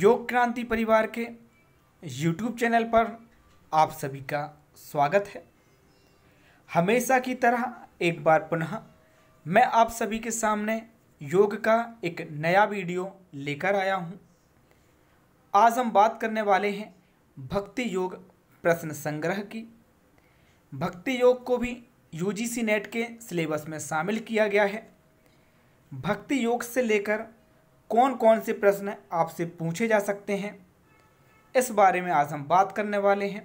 योग क्रांति परिवार के यूट्यूब चैनल पर आप सभी का स्वागत है हमेशा की तरह एक बार पुनः मैं आप सभी के सामने योग का एक नया वीडियो लेकर आया हूँ आज हम बात करने वाले हैं भक्ति योग प्रश्न संग्रह की भक्ति योग को भी यूजीसी नेट के सिलेबस में शामिल किया गया है भक्ति योग से लेकर कौन कौन से प्रश्न आपसे पूछे जा सकते हैं इस बारे में आज हम बात करने वाले हैं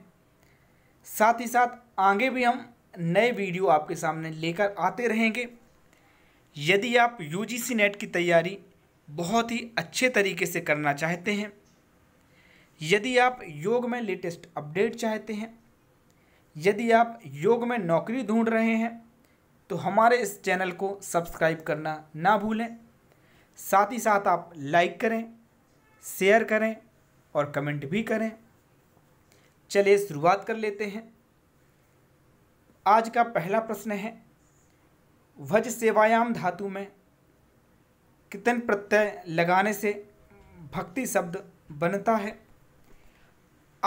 साथ ही साथ आगे भी हम नए वीडियो आपके सामने लेकर आते रहेंगे यदि आप यू नेट की तैयारी बहुत ही अच्छे तरीके से करना चाहते हैं यदि आप योग में लेटेस्ट अपडेट चाहते हैं यदि आप योग में नौकरी ढूंढ रहे हैं तो हमारे इस चैनल को सब्सक्राइब करना ना भूलें साथ ही साथ आप लाइक करें शेयर करें और कमेंट भी करें चलिए शुरुआत कर लेते हैं आज का पहला प्रश्न है वज सेवायाम धातु में कितन प्रत्यय लगाने से भक्ति शब्द बनता है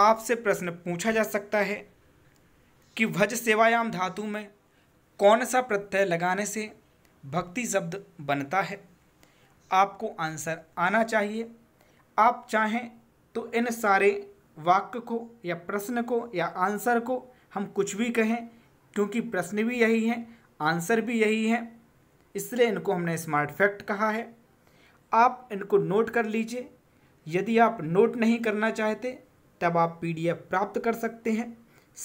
आपसे प्रश्न पूछा जा सकता है कि वज सेवायाम धातु में कौन सा प्रत्यय लगाने से भक्ति शब्द बनता है आपको आंसर आना चाहिए आप चाहें तो इन सारे वाक्य को या प्रश्न को या आंसर को हम कुछ भी कहें क्योंकि प्रश्न भी यही हैं आंसर भी यही हैं इसलिए इनको हमने स्मार्ट फैक्ट कहा है आप इनको नोट कर लीजिए यदि आप नोट नहीं करना चाहते तब आप पीडीएफ प्राप्त कर सकते हैं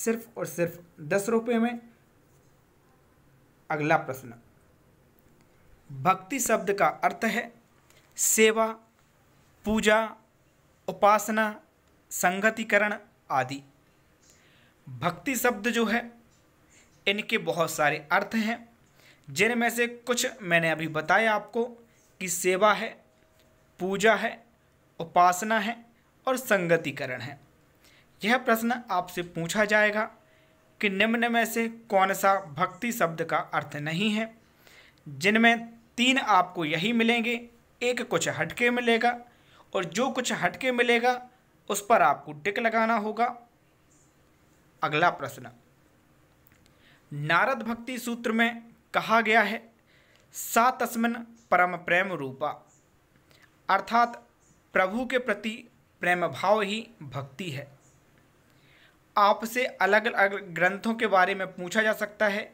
सिर्फ और सिर्फ दस रुपये में अगला प्रश्न भक्ति शब्द का अर्थ है सेवा पूजा उपासना संगतिकरण आदि भक्ति शब्द जो है इनके बहुत सारे अर्थ हैं जिनमें से कुछ मैंने अभी बताया आपको कि सेवा है पूजा है उपासना है और संगतिकरण है यह प्रश्न आपसे पूछा जाएगा कि निम्न में से कौन सा भक्ति शब्द का अर्थ नहीं है जिनमें तीन आपको यही मिलेंगे एक कुछ हटके मिलेगा और जो कुछ हटके मिलेगा उस पर आपको टिक लगाना होगा अगला प्रश्न नारद भक्ति सूत्र में कहा गया है सा तस्मिन परम प्रेम रूपा अर्थात प्रभु के प्रति प्रेम भाव ही भक्ति है आपसे अलग अलग ग्रंथों के बारे में पूछा जा सकता है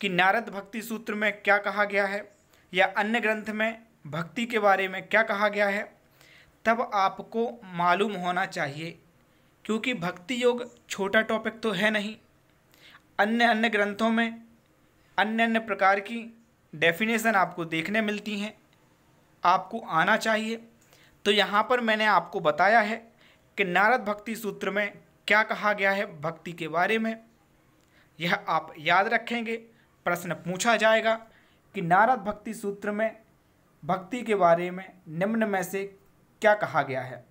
कि नारद भक्ति सूत्र में क्या कहा गया है या अन्य ग्रंथ में भक्ति के बारे में क्या कहा गया है तब आपको मालूम होना चाहिए क्योंकि भक्ति योग छोटा टॉपिक तो है नहीं अन्य अन्य ग्रंथों में अन्य अन्य प्रकार की डेफिनेशन आपको देखने मिलती हैं आपको आना चाहिए तो यहाँ पर मैंने आपको बताया है कि नारद भक्ति सूत्र में क्या कहा गया है भक्ति के बारे में यह आप याद रखेंगे प्रश्न पूछा जाएगा कि नारद भक्ति सूत्र में भक्ति के बारे में निम्न में से क्या कहा गया है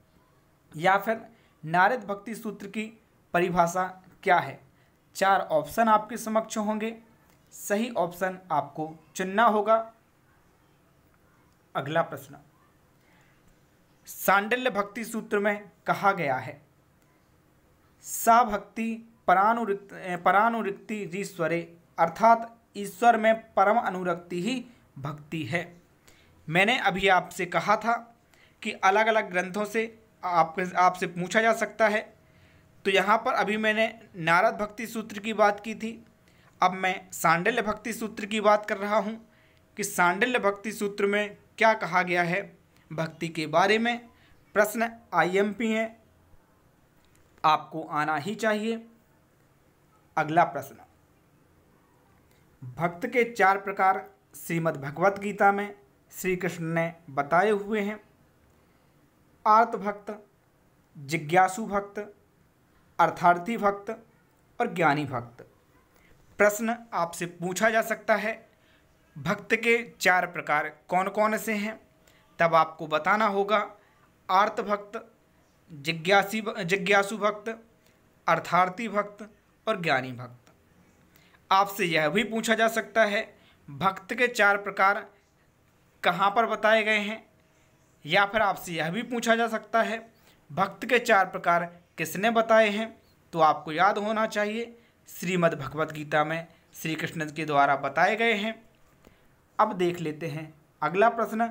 या फिर नारद भक्ति सूत्र की परिभाषा क्या है चार ऑप्शन आपके समक्ष होंगे सही ऑप्शन आपको चुनना होगा अगला प्रश्न सांडल्य भक्ति सूत्र में कहा गया है सा भक्ति परानुरिक्त परानुरिक्ति रीश्वरे अर्थात ईश्वर में परम अनुरक्ति ही भक्ति है मैंने अभी आपसे कहा था कि अलग अलग ग्रंथों से आपके आपसे पूछा जा सकता है तो यहाँ पर अभी मैंने नारद भक्ति सूत्र की बात की थी अब मैं सांडल्य भक्ति सूत्र की बात कर रहा हूँ कि सांडल्य भक्ति सूत्र में क्या कहा गया है भक्ति के बारे में प्रश्न आईएमपी है आपको आना ही चाहिए अगला प्रश्न भक्त के चार प्रकार श्रीमद् भगवत गीता में श्री कृष्ण ने बताए हुए हैं आर्त भक्त जिज्ञासु भक्त अर्थार्थी भक्त और ज्ञानी भक्त प्रश्न आपसे पूछा जा सकता है भक्त के चार प्रकार कौन कौन से हैं तब आपको बताना होगा आर्त भक्त जिज्ञासी जिज्ञासु भक्त अर्थार्थी भक्त और ज्ञानी भक्त आपसे यह भी पूछा जा सकता है भक्त के चार प्रकार कहाँ पर बताए गए हैं या फिर आपसे यह भी पूछा जा सकता है भक्त के चार प्रकार किसने बताए हैं तो आपको याद होना चाहिए श्रीमद् भगवद गीता में श्री कृष्ण के द्वारा बताए गए हैं अब देख लेते हैं अगला प्रश्न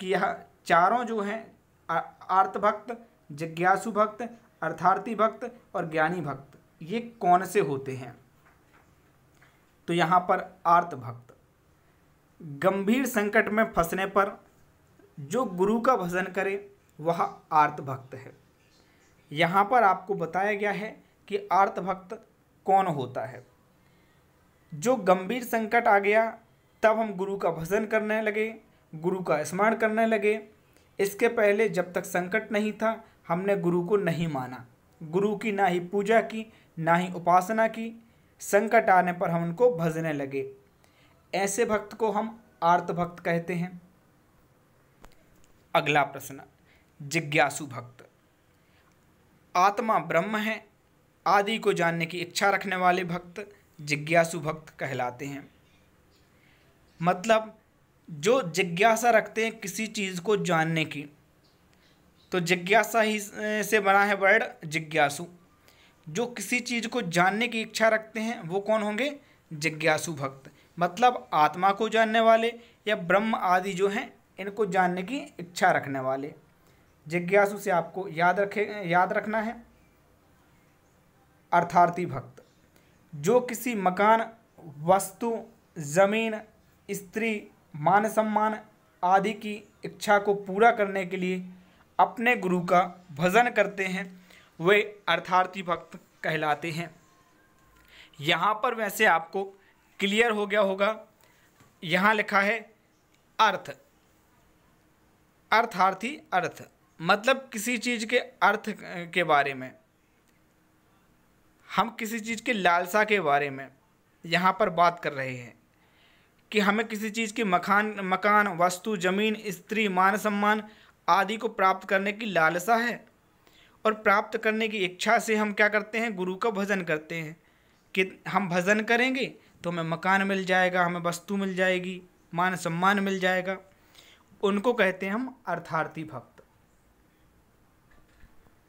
कि यह चारों जो हैं आर्तभक्त जिज्ञासु भक्त अर्थार्थी भक्त और ज्ञानी भक्त ये कौन से होते हैं तो यहाँ पर आर्तभक्त गंभीर संकट में फंसने पर जो गुरु का भजन करे वह आर्तभक्त है यहाँ पर आपको बताया गया है कि आर्तभक्त कौन होता है जो गंभीर संकट आ गया तब हम गुरु का भजन करने लगे गुरु का स्मरण करने लगे इसके पहले जब तक संकट नहीं था हमने गुरु को नहीं माना गुरु की ना ही पूजा की ना ही उपासना की संकट आने पर हम उनको भजने लगे ऐसे भक्त को हम आर्त भक्त कहते हैं अगला प्रश्न जिज्ञासु भक्त आत्मा ब्रह्म है आदि को जानने की इच्छा रखने वाले भक्त जिज्ञासु भक्त कहलाते हैं मतलब जो जिज्ञासा रखते हैं किसी चीज़ को जानने की तो जिज्ञासा ही से बना है वर्ड जिज्ञासु जो किसी चीज़ को जानने की इच्छा रखते हैं वो कौन होंगे जिज्ञासु भक्त मतलब आत्मा को जानने वाले या ब्रह्म आदि जो हैं इनको जानने की इच्छा रखने वाले जिज्ञासु से आपको याद रखे याद रखना है अर्थार्थी भक्त जो किसी मकान वस्तु ज़मीन स्त्री मान सम्मान आदि की इच्छा को पूरा करने के लिए अपने गुरु का भजन करते हैं वे अर्थार्थी भक्त कहलाते हैं यहाँ पर वैसे आपको क्लियर हो गया होगा यहाँ लिखा है अर्थ अर्थार्थी अर्थ मतलब किसी चीज़ के अर्थ के बारे में हम किसी चीज़ के लालसा के बारे में यहाँ पर बात कर रहे हैं कि हमें किसी चीज़ के मकान मकान वस्तु ज़मीन स्त्री मान सम्मान आदि को प्राप्त करने की लालसा है और प्राप्त करने की इच्छा से हम क्या करते हैं गुरु का भजन करते हैं कि हम भजन करेंगे तो हमें मकान मिल जाएगा हमें वस्तु मिल जाएगी मान सम्मान मिल जाएगा उनको कहते हैं हम अर्थार्थी भक्त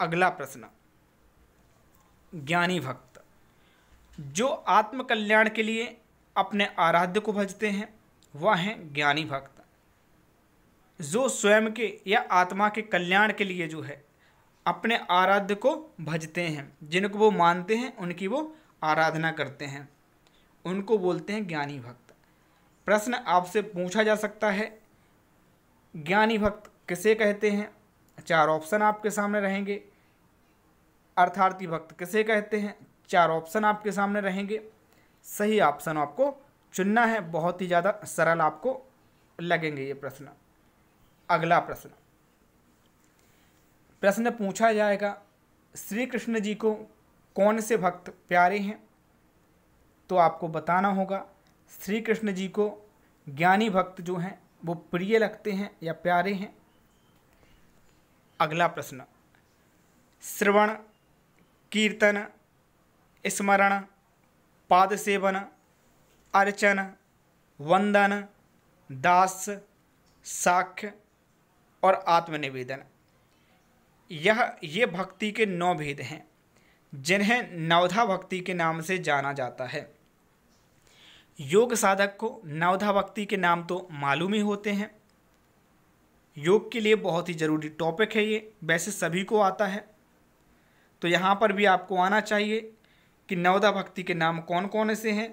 अगला प्रश्न ज्ञानी भक्त जो आत्मकल्याण के लिए अपने आराध्य को भजते हैं वह हैं ज्ञानी भक्त जो स्वयं के या आत्मा के कल्याण के लिए जो है अपने आराध्य को भजते हैं जिनको वो मानते हैं उनकी वो आराधना करते हैं उनको बोलते हैं ज्ञानी भक्त प्रश्न आपसे पूछा जा सकता है ज्ञानी भक्त किसे कहते हैं चार ऑप्शन आपके सामने रहेंगे अर्थार्थी भक्त किसे कहते हैं चार ऑप्शन आपके सामने रहेंगे सही ऑप्शन आपको चुनना है बहुत ही ज़्यादा सरल आपको लगेंगे ये प्रश्न अगला प्रश्न प्रश्न पूछा जाएगा श्री कृष्ण जी को कौन से भक्त प्यारे हैं तो आपको बताना होगा श्री कृष्ण जी को ज्ञानी भक्त जो हैं वो प्रिय लगते हैं या प्यारे हैं अगला प्रश्न श्रवण कीर्तन स्मरण पाद सेवन अर्चन वंदन दास साख्य और आत्मनिवेदन यह ये भक्ति के नौ भेद हैं जिन्हें नवधा भक्ति के नाम से जाना जाता है योग साधक को नवधा भक्ति के नाम तो मालूम ही होते हैं योग के लिए बहुत ही ज़रूरी टॉपिक है ये वैसे सभी को आता है तो यहाँ पर भी आपको आना चाहिए कि नवदा भक्ति के नाम कौन कौन से हैं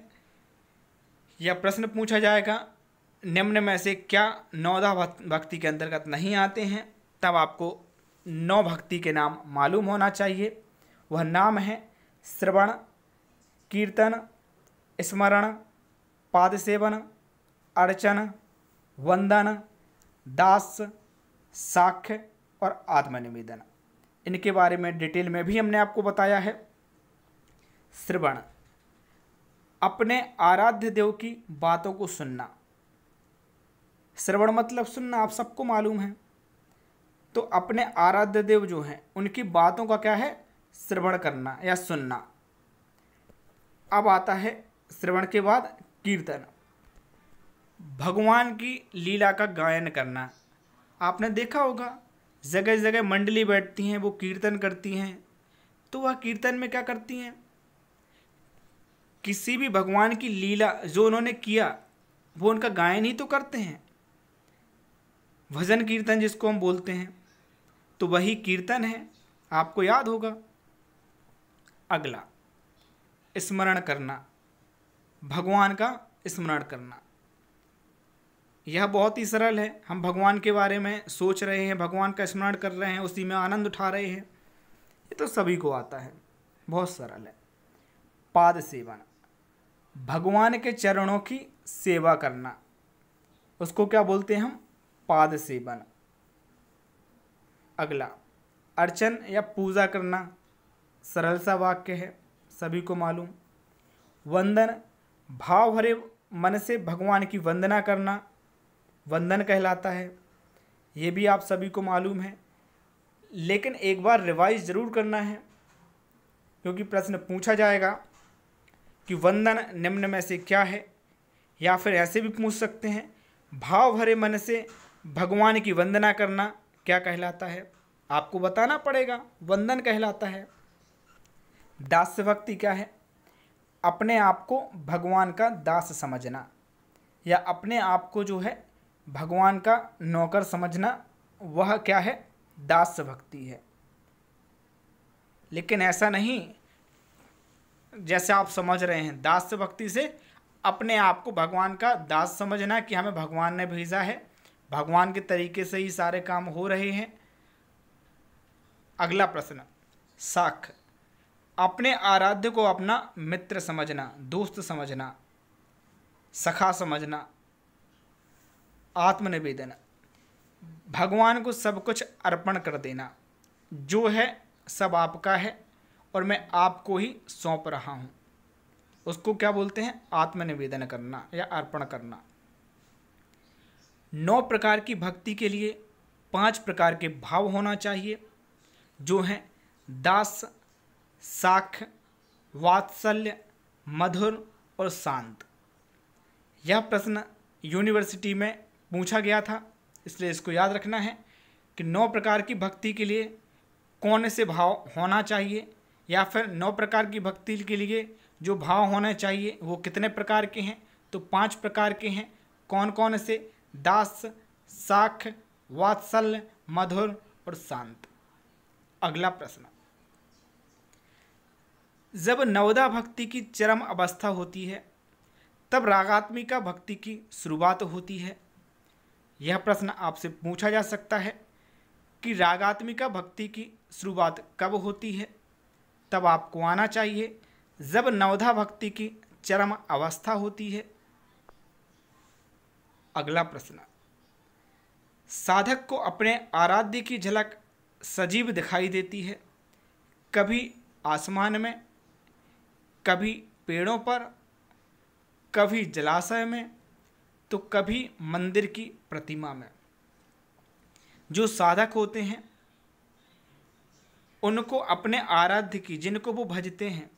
यह प्रश्न पूछा जाएगा निम्न में से क्या नवदा भक्ति के अंतर्गत नहीं आते हैं तब आपको नौ भक्ति के नाम मालूम होना चाहिए वह नाम है श्रवण कीर्तन स्मरण पाद सेवन अर्चन वंदन दास साख्य और आत्मनिवेदन इनके बारे में डिटेल में भी हमने आपको बताया है श्रवण अपने आराध्य देव की बातों को सुनना श्रवण मतलब सुनना आप सबको मालूम है तो अपने आराध्य देव जो हैं उनकी बातों का क्या है श्रवण करना या सुनना अब आता है श्रवण के बाद कीर्तन भगवान की लीला का गायन करना आपने देखा होगा जगह जगह मंडली बैठती हैं वो कीर्तन करती हैं तो वह कीर्तन में क्या करती हैं किसी भी भगवान की लीला जो उन्होंने किया वो उनका गायन ही तो करते हैं भजन कीर्तन जिसको हम बोलते हैं तो वही कीर्तन है आपको याद होगा अगला स्मरण करना भगवान का स्मरण करना यह बहुत ही सरल है हम भगवान के बारे में सोच रहे हैं भगवान का स्मरण कर रहे हैं उसी में आनंद उठा रहे हैं ये तो सभी को आता है बहुत सरल है पाद सेवन भगवान के चरणों की सेवा करना उसको क्या बोलते हैं हम पाद सेवन अगला अर्चन या पूजा करना सरल सा वाक्य है सभी को मालूम वंदन भाव भरे मन से भगवान की वंदना करना वंदन कहलाता है ये भी आप सभी को मालूम है लेकिन एक बार रिवाइज ज़रूर करना है क्योंकि प्रश्न पूछा जाएगा कि वंदन निम्न में से क्या है या फिर ऐसे भी पूछ सकते हैं भाव भरे मन से भगवान की वंदना करना क्या कहलाता है आपको बताना पड़ेगा वंदन कहलाता है दास्य भक्ति क्या है अपने आप को भगवान का दास समझना या अपने आप को जो है भगवान का नौकर समझना वह क्या है दास भक्ति है लेकिन ऐसा नहीं जैसे आप समझ रहे हैं दास भक्ति से अपने आप को भगवान का दास समझना कि हमें भगवान ने भेजा है भगवान के तरीके से ही सारे काम हो रहे हैं अगला प्रश्न साख अपने आराध्य को अपना मित्र समझना दोस्त समझना सखा समझना आत्मनिवेदन भगवान को सब कुछ अर्पण कर देना जो है सब आपका है और मैं आपको ही सौंप रहा हूँ उसको क्या बोलते हैं आत्मनिवेदन करना या अर्पण करना नौ प्रकार की भक्ति के लिए पांच प्रकार के भाव होना चाहिए जो हैं दास साख वात्सल्य मधुर और शांत यह प्रश्न यूनिवर्सिटी में पूछा गया था इसलिए इसको याद रखना है कि नौ प्रकार की भक्ति के लिए कौन से भाव होना चाहिए या फिर नौ प्रकार की भक्ति के लिए जो भाव होने चाहिए वो कितने प्रकार के हैं तो पांच प्रकार के हैं कौन कौन से दास साख वात्सल्य मधुर और शांत अगला प्रश्न जब नवदा भक्ति की चरम अवस्था होती है तब रागात्मिका भक्ति की शुरुआत होती है यह प्रश्न आपसे पूछा जा सकता है कि रागात्मिका भक्ति की शुरुआत कब होती है तब आपको आना चाहिए जब नवधा भक्ति की चरम अवस्था होती है अगला प्रश्न साधक को अपने आराध्य की झलक सजीव दिखाई देती है कभी आसमान में कभी पेड़ों पर कभी जलाशय में तो कभी मंदिर की प्रतिमा में जो साधक होते हैं उनको अपने आराध्य की जिनको वो भजते हैं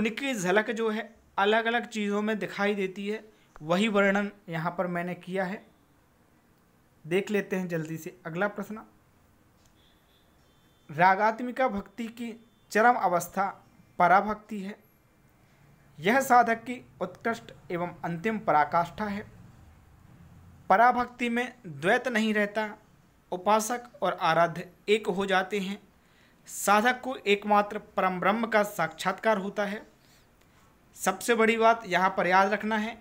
उनकी झलक जो है अलग अलग चीज़ों में दिखाई देती है वही वर्णन यहाँ पर मैंने किया है देख लेते हैं जल्दी से अगला प्रश्न रागात्मिका भक्ति की चरम अवस्था पराभक्ति है यह साधक की उत्कृष्ट एवं अंतिम पराकाष्ठा है पराभक्ति में द्वैत नहीं रहता उपासक और आराध्य एक हो जाते हैं साधक को एकमात्र परम ब्रह्म का साक्षात्कार होता है सबसे बड़ी बात यहाँ पर याद रखना है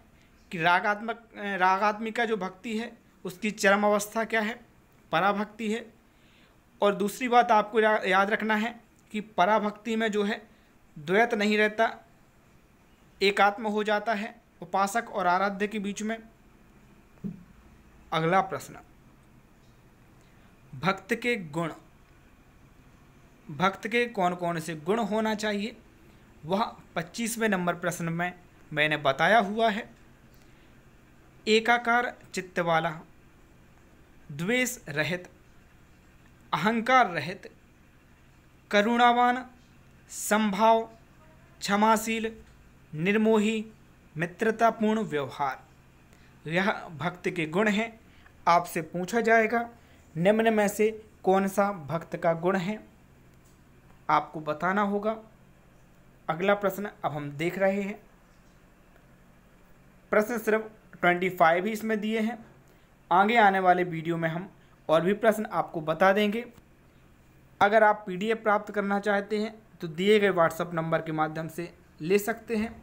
कि रागात्मक रागात्मिका जो भक्ति है उसकी चरम अवस्था क्या है पराभक्ति है और दूसरी बात आपको याद रखना है कि पराभक्ति में जो है द्वैत नहीं रहता एकात्म हो जाता है उपासक और आराध्य के बीच में अगला प्रश्न भक्त के गुण भक्त के कौन कौन से गुण होना चाहिए वह पच्चीसवें नंबर प्रश्न में मैंने बताया हुआ है एकाकार चित्त वाला द्वेष रहित अहंकार रहित करुणावान संभाव क्षमाशील निर्मोही मित्रतापूर्ण व्यवहार यह भक्त के गुण हैं आपसे पूछा जाएगा निम्न में से कौन सा भक्त का गुण है आपको बताना होगा अगला प्रश्न अब हम देख रहे हैं प्रश्न सिर्फ ट्वेंटी फाइव ही इसमें दिए हैं आगे आने वाले वीडियो में हम और भी प्रश्न आपको बता देंगे अगर आप पीडीएफ प्राप्त करना चाहते हैं तो दिए गए व्हाट्सअप नंबर के माध्यम से ले सकते हैं